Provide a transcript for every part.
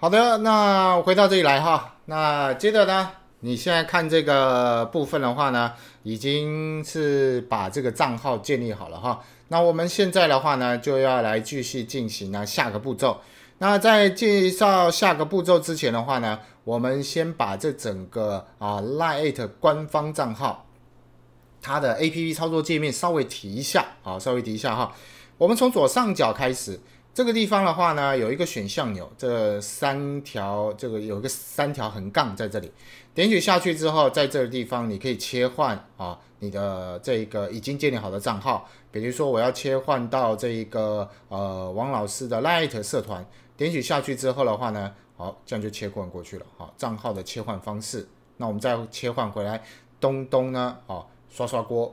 好的，那回到这里来哈，那接着呢，你现在看这个部分的话呢，已经是把这个账号建立好了哈。那我们现在的话呢，就要来继续进行呢下个步骤。那在介绍下个步骤之前的话呢，我们先把这整个啊 Lite 官方账号它的 APP 操作界面稍微提一下，好，稍微提一下哈。我们从左上角开始。这个地方的话呢，有一个选项钮，这三条这个有一个三条横杠在这里，点取下去之后，在这个地方你可以切换啊，你的这个已经建立好的账号，比如说我要切换到这一个呃王老师的 Light 社团，点取下去之后的话呢，好，这样就切换过去了，好，账号的切换方式。那我们再切换回来，东东呢，哦，刷刷锅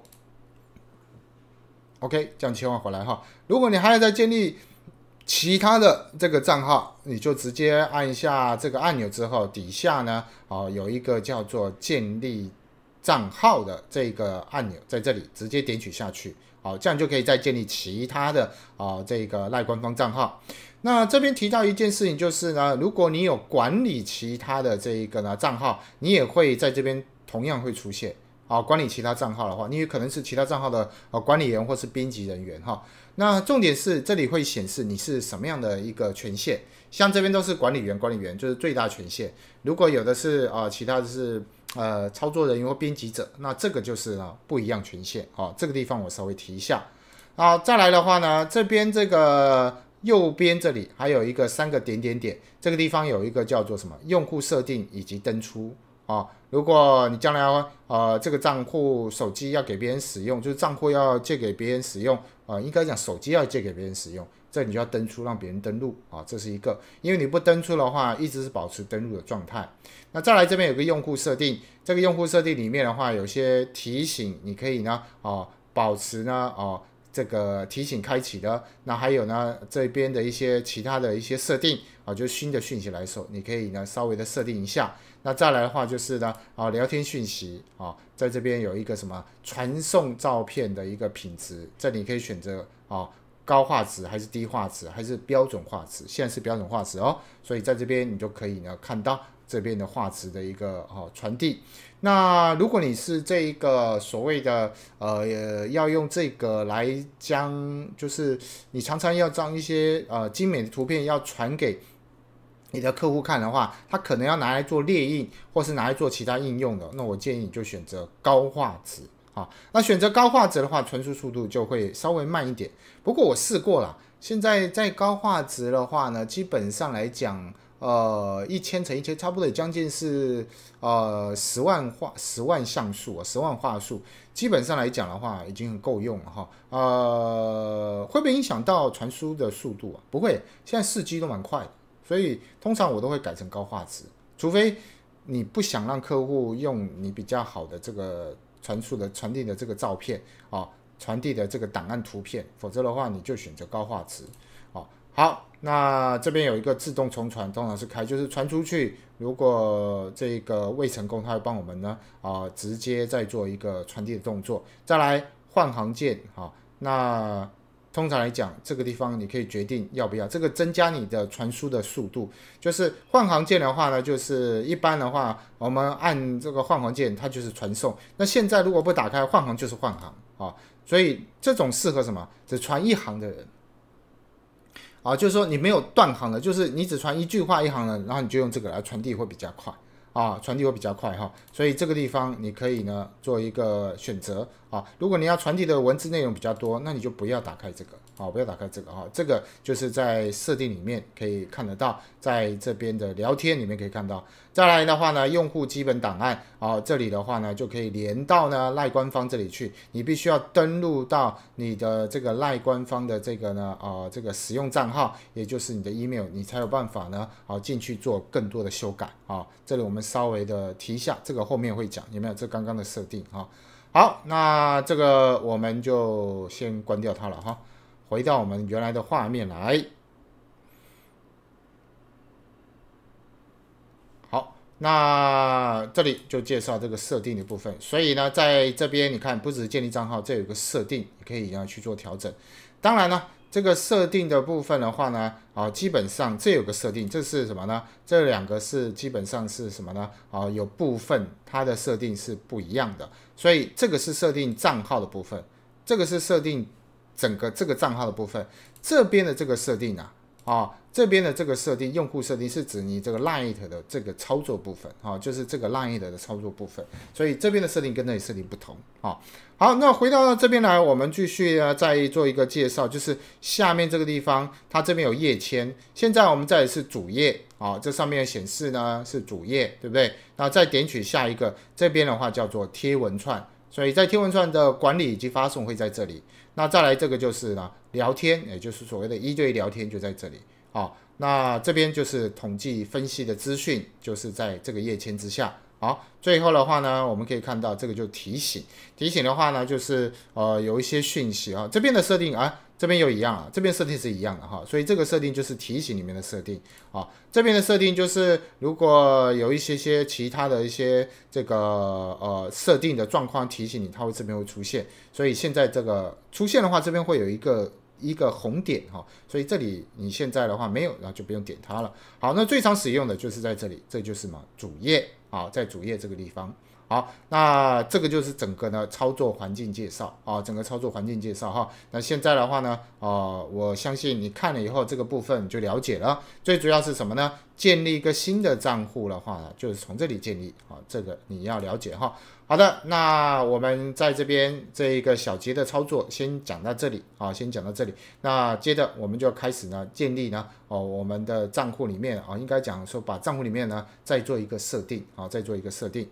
，OK，这样切换回来哈。如果你还要再建立。其他的这个账号，你就直接按下这个按钮之后，底下呢，哦，有一个叫做建立账号的这个按钮在这里，直接点取下去，好，这样就可以再建立其他的啊这个赖官方账号。那这边提到一件事情就是呢，如果你有管理其他的这一个呢账号，你也会在这边同样会出现。啊，管理其他账号的话，你有可能是其他账号的啊管理员或是编辑人员哈。那重点是这里会显示你是什么样的一个权限，像这边都是管理员，管理员就是最大权限。如果有的是啊其他的是呃操作人员或编辑者，那这个就是呢不一样权限啊。这个地方我稍微提一下。好，再来的话呢，这边这个右边这里还有一个三个点点点，这个地方有一个叫做什么用户设定以及登出。啊，如果你将来呃这个账户手机要给别人使用，就是账户要借给别人使用，啊，应该讲手机要借给别人使用，这你就要登出让别人登录啊，这是一个，因为你不登出的话，一直是保持登录的状态。那再来这边有个用户设定，这个用户设定里面的话，有些提醒你可以呢，啊，保持呢，啊。这个提醒开启的，那还有呢，这边的一些其他的一些设定啊，就新的讯息来说，你可以呢稍微的设定一下。那再来的话就是呢，啊，聊天讯息啊，在这边有一个什么传送照片的一个品质，这里可以选择啊。高画质还是低画质还是标准画质？现在是标准画质哦，所以在这边你就可以呢看到这边的画质的一个哦传递。那如果你是这一个所谓的呃要用这个来将，就是你常常要将一些呃精美的图片要传给你的客户看的话，他可能要拿来做列印或是拿来做其他应用的，那我建议你就选择高画质。啊，那选择高画质的话，传输速度就会稍微慢一点。不过我试过了，现在在高画质的话呢，基本上来讲，呃，一千乘一千，差不多也将近是呃十万画十万像素啊，十万画素，基本上来讲的话，已经很够用了哈。呃，会不会影响到传输的速度啊？不会，现在四 G 都蛮快的，所以通常我都会改成高画质，除非你不想让客户用你比较好的这个。传输的传递的这个照片啊，传递的这个档案图片，否则的话你就选择高画质啊。好，那这边有一个自动重传，当然是开，就是传出去，如果这个未成功，它会帮我们呢啊直接再做一个传递的动作，再来换行键啊。那。通常来讲，这个地方你可以决定要不要这个增加你的传输的速度。就是换行键的话呢，就是一般的话，我们按这个换行键，它就是传送。那现在如果不打开换行，就是换行啊。所以这种适合什么？只传一行的人啊，就是说你没有断行的，就是你只传一句话一行的，然后你就用这个来传递会比较快。啊，传递会比较快哈，所以这个地方你可以呢做一个选择啊。如果你要传递的文字内容比较多，那你就不要打开这个啊，不要打开这个啊。这个就是在设定里面可以看得到，在这边的聊天里面可以看到。再来的话呢，用户基本档案啊，这里的话呢就可以连到呢赖官方这里去。你必须要登录到你的这个赖官方的这个呢啊这个使用账号，也就是你的 email，你才有办法呢啊进去做更多的修改啊。这里我们。稍微的提一下，这个后面会讲有没有？这刚刚的设定啊，好，那这个我们就先关掉它了哈，回到我们原来的画面来。好，那这里就介绍这个设定的部分。所以呢，在这边你看，不只是建立账号，这有个设定，也可以要去做调整。当然呢。这个设定的部分的话呢，啊，基本上这有个设定，这是什么呢？这两个是基本上是什么呢？啊，有部分它的设定是不一样的，所以这个是设定账号的部分，这个是设定整个这个账号的部分，这边的这个设定啊。啊，这边的这个设定，用户设定是指你这个 l i t e 的这个操作部分，啊，就是这个 l i t e 的操作部分，所以这边的设定跟那里设定不同，啊，好，那回到这边来，我们继续啊再做一个介绍，就是下面这个地方，它这边有页签，现在我们里是主页，啊，这上面显示呢是主页，对不对？那再点取下一个，这边的话叫做贴文串。所以在天文串的管理以及发送会在这里。那再来这个就是呢，聊天，也就是所谓的一对一聊天就在这里啊。那这边就是统计分析的资讯，就是在这个页签之下。好，最后的话呢，我们可以看到这个就提醒，提醒的话呢，就是呃有一些讯息啊，这边的设定啊。这边又一样了，这边设定是一样的哈，所以这个设定就是提醒里面的设定啊。这边的设定就是，如果有一些些其他的一些这个呃设定的状况提醒你，它会这边会出现。所以现在这个出现的话，这边会有一个一个红点哈。所以这里你现在的话没有，那就不用点它了。好，那最常使用的就是在这里，这就是嘛，主页啊，在主页这个地方。好，那这个就是整个呢操作环境介绍啊，整个操作环境介绍哈。那现在的话呢，哦，我相信你看了以后这个部分就了解了。最主要是什么呢？建立一个新的账户的话，就是从这里建立啊，这个你要了解哈。好的，那我们在这边这一个小节的操作先讲到这里啊，先讲到这里。那接着我们就开始呢建立呢哦我们的账户里面啊，应该讲说把账户里面呢再做一个设定啊，再做一个设定。